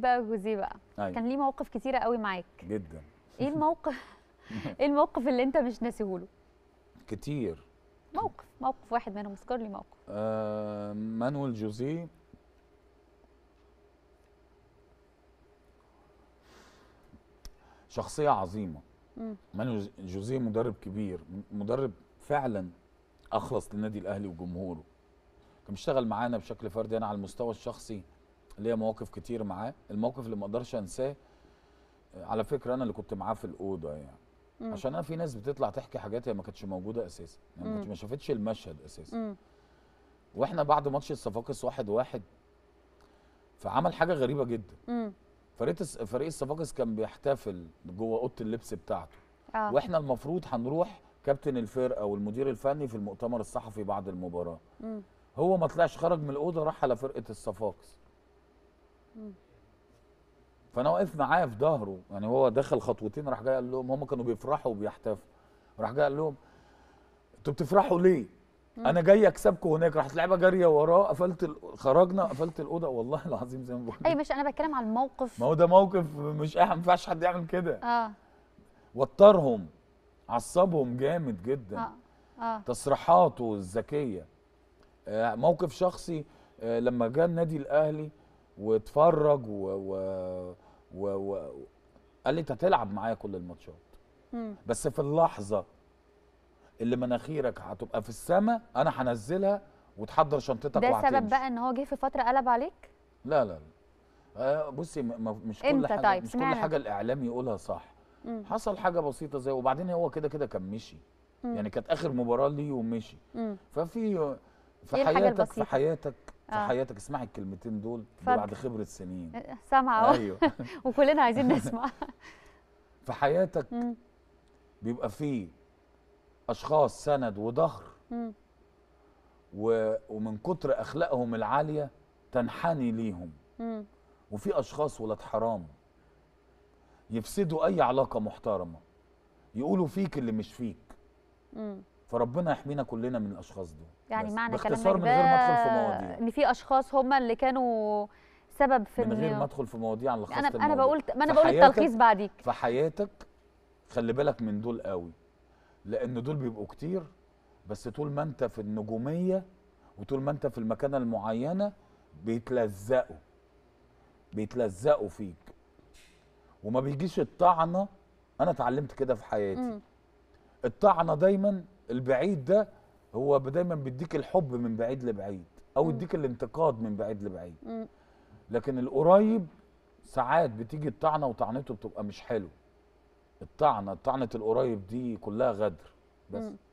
بقى جوزيه بقى أيوة. كان ليه مواقف كتيره قوي معاك جدا ايه الموقف ايه الموقف اللي انت مش ناسيهوله كتير موقف موقف واحد منهم اذكر لي موقف آه مانويل جوزيه شخصيه عظيمه مانويل جوزيه مدرب كبير مدرب فعلا اخلص للنادي الاهلي وجمهوره كان بيشتغل معانا بشكل فردي انا على المستوى الشخصي ليا مواقف كتير معاه الموقف اللي ما اقدرش انساه على فكره انا اللي كنت معاه في الاوضه يعني مم. عشان انا في ناس بتطلع تحكي حاجات هي ما كانتش موجوده اساسا يعني ما شافتش المشهد اساسا مم. واحنا بعد ماتش الصفاقس واحد واحد فعمل حاجه غريبه جدا فريق فريق الصفاقس كان بيحتفل جوه اوضه اللبس بتاعته آه. واحنا المفروض هنروح كابتن الفرقه والمدير الفني في المؤتمر الصحفي بعد المباراه مم. هو ما طلعش خرج من الاوضه راح على فرقه الصفاقس فانا واقف معاه في ظهره يعني هو دخل خطوتين راح جاي قال لهم هم كانوا بيفرحوا وبيحتفلوا راح جاي قال لهم انتوا بتفرحوا ليه؟ انا جاي اكسبكم هناك راحت لعبه جاريه وراه قفلت ال... خرجنا قفلت الاوضه والله العظيم زي ما بقول اي مش انا بتكلم على الموقف ما هو ده موقف مش ما ينفعش حد يعمل كده اه وترهم عصبهم جامد جدا اه اه تصريحاته الذكيه آه موقف شخصي آه لما جه النادي الاهلي واتفرج و, و... و... و... قال لي انت هتلعب معايا كل الماتشات بس في اللحظه اللي مناخيرك هتبقى في السماء انا هنزلها وتحضر شنطتك ده سبب بقى ان هو جه في فتره قلب عليك لا لا لا آه، بصي مش كل حاجه طيب. مش كل حاجه الاعلام يقولها صح مم. حصل حاجه بسيطه زي وبعدين هو كده كده كان مشي مم. يعني كانت اخر مباراه ليه ومشي مم. ففي إيه في إيه حياتك في حياتك آه. حياتك اسمعي الكلمتين دول بعد خبره سنين آه، سامعه ايوه وكلنا عايزين نسمع في حياتك بيبقى فيه اشخاص سند وظهر و... ومن كتر اخلاقهم العاليه تنحني ليهم وفي اشخاص ولاد حرام يفسدوا اي علاقه محترمه يقولوا فيك اللي مش فيك فربنا يحمينا كلنا من الاشخاص دول يعني معنى كلامك ده ان في اشخاص هم اللي كانوا سبب في من غير ما ادخل في مواضيع انا الموضوع. انا بقول ما انا بقول التلخيص بعديك في حياتك خلي بالك من دول قوي لان دول بيبقوا كتير بس طول ما انت في النجوميه وطول ما انت في المكانه المعينه بيتلزقوا بيتلزقوا فيك وما بيجيش الطعنه انا اتعلمت كده في حياتي م. الطعنه دايما البعيد ده هو دايما بيديك الحب من بعيد لبعيد او يديك الانتقاد من بعيد لبعيد لكن القريب ساعات بتيجي الطعنه وطعنته بتبقى مش حلو الطعنه طعنه القريب دي كلها غدر بس